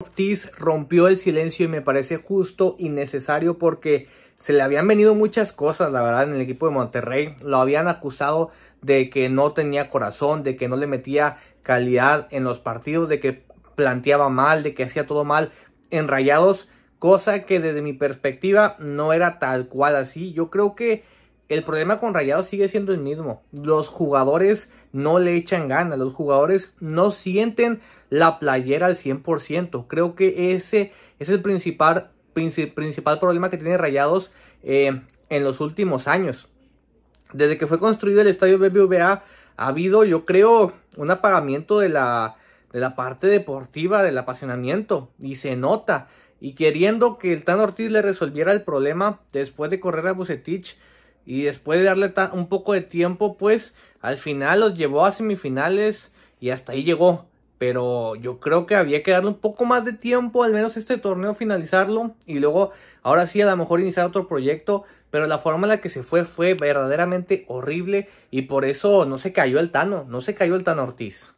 Ortiz rompió el silencio y me parece justo y necesario porque se le habían venido muchas cosas, la verdad, en el equipo de Monterrey. Lo habían acusado de que no tenía corazón, de que no le metía calidad en los partidos, de que planteaba mal, de que hacía todo mal en rayados, cosa que desde mi perspectiva no era tal cual así. Yo creo que el problema con Rayados sigue siendo el mismo. Los jugadores no le echan ganas, los jugadores no sienten la playera al 100%. Creo que ese es el principal, principal problema que tiene Rayados eh, en los últimos años. Desde que fue construido el estadio BBVA ha habido, yo creo, un apagamiento de la, de la parte deportiva, del apasionamiento, y se nota. Y queriendo que el Tan Ortiz le resolviera el problema después de correr a Bucetich, y después de darle un poco de tiempo, pues al final los llevó a semifinales y hasta ahí llegó. Pero yo creo que había que darle un poco más de tiempo, al menos este torneo finalizarlo y luego ahora sí a lo mejor iniciar otro proyecto. Pero la forma en la que se fue fue verdaderamente horrible y por eso no se cayó el Tano, no se cayó el Tano Ortiz.